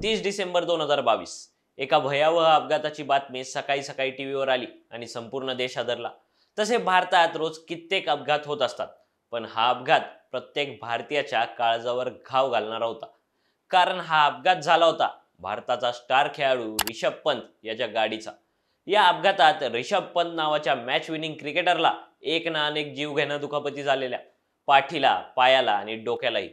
तीस डिसेंबर दोन हजार बावीस एका भयावह अपघाताची बातमी सकाळी सकाळी टी व्हीवर आली आणि संपूर्ण देश हादरला तसे भारतात रोज कित्येक अपघात होत असतात पण हा अपघात प्रत्येक भारतीयाच्या काळजावर घाव घालणारा होता कारण हा अपघात झाला होता भारताचा स्टार खेळाडू रिषभ पंत याच्या गाडीचा या अपघातात रिषभ पंत नावाच्या मॅच विनिंग क्रिकेटरला एक ना अनेक जीवघेणं दुखापती झालेल्या पाठीला पायाला आणि डोक्यालाही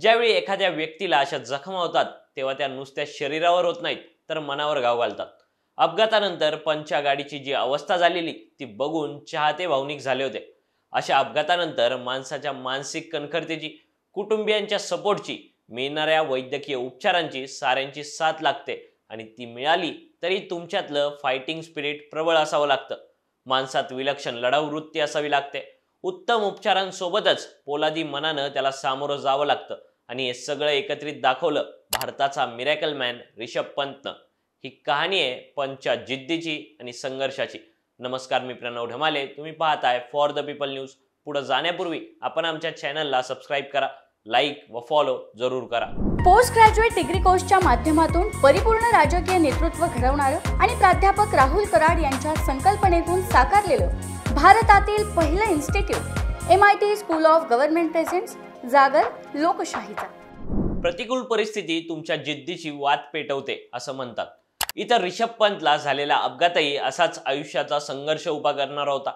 ज्यावेळी एखाद्या व्यक्तीला अशा जखमा होतात तेव्हा त्या नुसत्या शरीरावर होत नाहीत तर मनावर घाव घालतात अपघातानंतर पंच्या गाडीची जी अवस्था झालेली ती बघून चाहते भावनिक झाले होते अशा अपघातानंतर माणसाच्या मानसिक कणखरतेची कुटुंबियांच्या सपोर्टची मिळणाऱ्या वैद्यकीय उपचारांची साऱ्यांची साथ लागते आणि ती मिळाली तरी तुमच्यातलं फायटिंग स्पिरिट प्रबळ असावं लागतं माणसात विलक्षण लढाऊ वृत्ती असावी लागते उत्तम उपचारांसोबतच पोलादी मनानं त्याला सामोरं जावं लागतं आणि हे सगळं एकत्रित दाखवलं भारताचा मिरॅकल मॅन रिषभ पंतनं ही कहाणी आहे पंचच्या जिद्दीची आणि संघर्षाची नमस्कार मी प्रणव ढमाले तुम्ही पाहताय फॉर द पीपल न्यूज पुढे जाण्यापूर्वी आपण आमच्या चॅनलला सबस्क्राईब करा लाईक व फॉलो जरूर करा पोस्ट ग्रॅज्युएट डिग्री कोर्सच्या माध्यमातून परिपूर्ण राजकीय नेतृत्व घडवणारं आणि प्राध्यापक राहुल कराड यांच्या संकल्पनेतून साकारलेलं भारतातील पहिलं institute M I T school of government presents जागर लोकशाहीचा प्रतिकूल परिस्थिती तुमच्या जिद्दीची वाद पेटवते असं म्हणतात इतर रिषभ पंतला झालेला अपघातही असाच आयुष्याचा संघर्ष उभा करणारा होता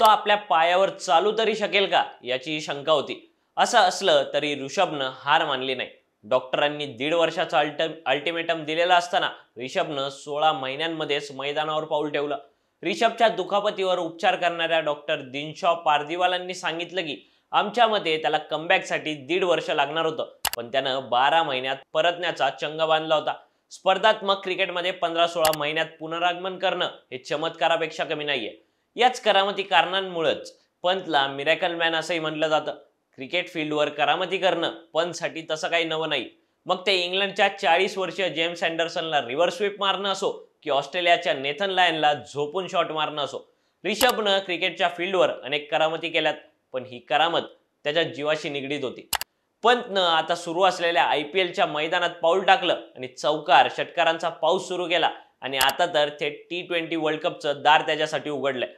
तो आपल्या पायावर चालू तरी शकेल का याची शंका होती असं असलं तरी ऋषभनं हार मानली नाही डॉक्टरांनी दीड वर्षाचा अल्ट अल्टिमेटम दिलेला असताना रिषभनं सोळा महिन्यांमध्येच मैदानावर पाऊल ठेवलं रिषभच्या दुखापतीवर उपचार करणाऱ्या डॉक्टर दिनशॉ पारदिवालांनी सांगितलं की आमच्या मते त्याला कमबॅकसाठी दीड वर्ष लागणार होतं पण त्यानं बारा महिन्यात परतण्याचा चंग बांधला होता स्पर्धात्मक क्रिकेटमध्ये पंधरा सोळा महिन्यात पुनरागमन करणं हे चमत्कारापेक्षा कमी नाहीये याच करामती कारणांमुळेच पंतला मिरॅकल मॅन असंही म्हटलं जातं क्रिकेट फील्डवर करामती करणं पंतसाठी तसं काही नवं नाही मग ते इंग्लंडच्या चाळीस वर्षीय जेम्स अँडरसनला रिव्हर्स स्वीप मारणं असो की ऑस्ट्रेलियाच्या नेथन लायनला झोपून शॉट मारणं असो रिषभनं क्रिकेटच्या फील्डवर अनेक करामती केल्यात पण ही करामत त्याच्या जीवाशी निगडीत होती पंतनं आता सुरू असलेल्या आय पी एलच्या मैदानात पाऊल टाकलं आणि चौकार षटकारांचा पाऊस सुरू केला आणि आता तर थेट टी ट्वेंटी वर्ल्ड कपचं दार त्याच्यासाठी उघडलंय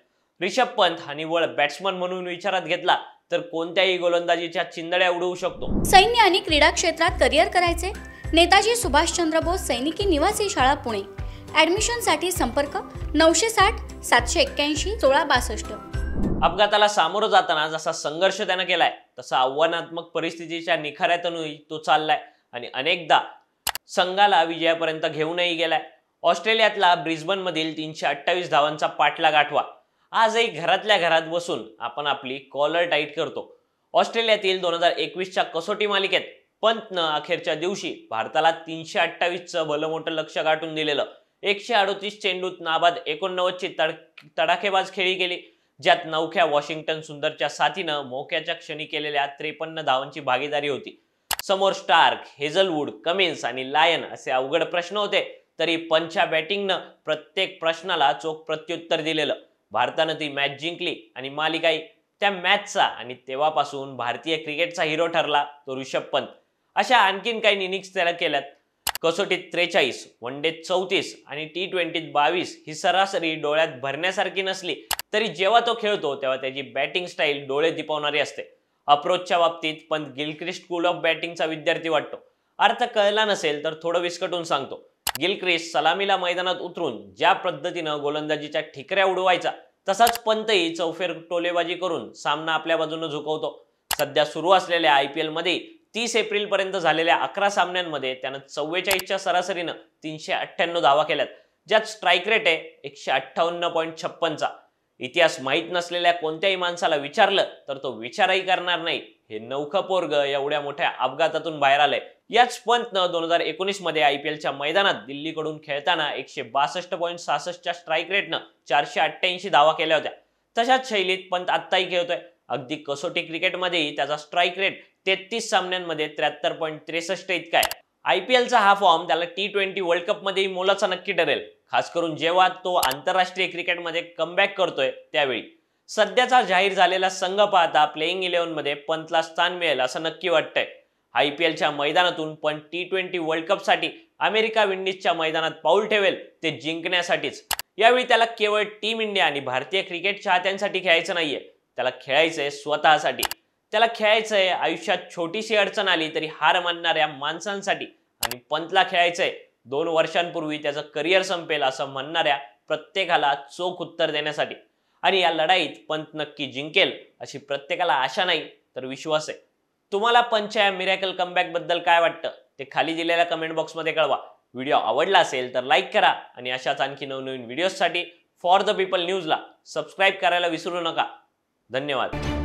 रिषभ पंत हा निवळ बॅट्समन म्हणून विचारात घेतला तर कोणत्याही गोलंदाजीच्या चिंदड्या उडवू शकतो सैन्य आणि क्रीडा क्षेत्रात करिअर करायचे नेताजी सुभाषचंद्र बोस सैनिकी निवासी शाळा पुणे साठी संपर्क नऊशे साठ सातशे एक्क्याऐंशी सोळा बासष्ट अपघाताला सामोरं जाताना जसा संघर्ष त्यानं केलाय तसा आव्हानात्मक परिस्थितीच्या निखाऱ्यातूनही तो चाललाय आणि अनेकदा संघाला विजयापर्यंत घेऊनही गेलाय ऑस्ट्रेलियातला ब्रिस्बन मधील तीनशे अठ्ठावीस धावांचा पाठला गाठवा आजही घरातल्या घरात बसून आपण आपली कॉलर टाईट करतो ऑस्ट्रेलियातील दोन हजार एकवीसच्या कसोटी मालिकेत पंतनं अखेरच्या दिवशी भारताला तीनशे अठ्ठावीसचं भलं मोठं लक्ष गाठून दिलेलं एकशे अडोतीस चेंडूत नाबाद एकोणनव्वदची तड तडाखेबाज खेळी केली ज्यात नवख्या वॉशिंग्टन सुंदरच्या साथीनं मोक्याच्या क्षणी केलेल्या त्रेपन्न धावांची भागीदारी होती समोर स्टार्क हेझलवूड कमिन्स आणि लायन असे अवघड प्रश्न होते तरी पंचा बॅटिंगनं प्रत्येक प्रश्नाला चोख प्रत्युत्तर दिलेलं भारतानं ती मॅच जिंकली आणि मालिकाई त्या मॅचचा आणि तेव्हापासून भारतीय क्रिकेटचा हिरो ठरला तो ऋषभ पंत अशा आणखीन काही इनिंग्स त्याला केल्यात कसोटीत त्रेचाळीस वन डेत चौतीस आणि टी ट्वेंटीत बावीस ही सरासरी डोळ्यात भरण्यासारखी नसली तरी जेव्हा तो खेळतो तेव्हा त्याची बॅटिंग स्टाईल डोळे दिपवणारी असते अप्रोचच्या बाबतीत पण गिलक्रिस्ट स्कूल ऑफ बॅटिंगचा विद्यार्थी वाटतो अर्थ कळला नसेल तर थोडं विस्कटून सांगतो गिलक्रिस्ट सलामीला मैदानात उतरून ज्या पद्धतीनं गोलंदाजीच्या ठिकऱ्या उडवायचा तसाच पंतही चौफेर टोलेबाजी करून सामना आपल्या बाजूनं झुकवतो सध्या सुरू असलेल्या आय पी एलमध्ये तीस एप्रिलपर्यंत झालेल्या अकरा सामन्यांमध्ये त्यानं चव्वेचाळीसच्या सरासरीनं तीनशे अठ्ठ्याण्णव धावा केल्यात ज्यात स्ट्राईक रेट आहे एकशे अठ्ठावन्न पॉईंट छप्पनचा इतिहास माहीत नसलेल्या कोणत्याही माणसाला विचारलं तर तो विचारही करणार नाही हे नौखं पोरग एवढ्या मोठ्या अपघातातून बाहेर आलंय याच पंतनं दोन हजार एकोणीस मध्ये आय पी एलच्या मैदानात दिल्लीकडून खेळताना एकशे बासष्ट पॉईंट सहासष्टच्या स्ट्राईक रेटनं चारशे अठ्ठ्याऐंशी धावा केल्या होत्या तशाच शैलीत पंत आत्ताही खेळतोय अगदी कसोटी क्रिकेटमध्येही त्याचा स्ट्राईक रेट तेहतीस सामन्यांमध्ये त्र्याहत्तर पॉईंट त्रेसष्ट इतका आहे आय पी एलचा हा फॉर्म त्याला टी ट्वेंटी वर्ल्ड कपमध्येही मोलाचा नक्की ठरेल खास करून जेव्हा तो आंतरराष्ट्रीय क्रिकेटमध्ये कमबॅक करतोय त्यावेळी सध्याचा जाहीर झालेला संघ पाहता प्लेईंग इलेव्हनमध्ये पंतला स्थान मिळेल असं नक्की वाटतंय आय पी एलच्या मैदानातून पण टी ट्वेंटी वर्ल्ड कपसाठी अमेरिका विंडीजच्या मैदानात पाऊल ठेवेल ते जिंकण्यासाठीच यावेळी त्याला केवळ टीम इंडिया आणि भारतीय क्रिकेट चाहत्यांसाठी खेळायचं नाहीये त्याला खेळायचंय स्वतःसाठी त्याला खेळायचंय आयुष्यात छोटीशी अडचण आली तरी हार मानणाऱ्या माणसांसाठी आणि पंतला खेळायचंय दोन वर्षांपूर्वी त्याचं करिअर संपेल असं म्हणणाऱ्या प्रत्येकाला चोख उत्तर देण्यासाठी आणि या लढाईत पंत नक्की जिंकेल अशी प्रत्येकाला आशा नाही तर विश्वास आहे तुम्हाला पंचा या मिरॅकल कमबॅक बद्दल काय वाटतं ते खाली दिलेल्या कमेंट बॉक्समध्ये कळवा व्हिडिओ आवडला असेल तर लाईक करा आणि अशाच आणखी नवनवीन व्हिडिओजसाठी फॉर द पीपल न्यूजला सबस्क्राईब करायला विसरू नका धन्यवाद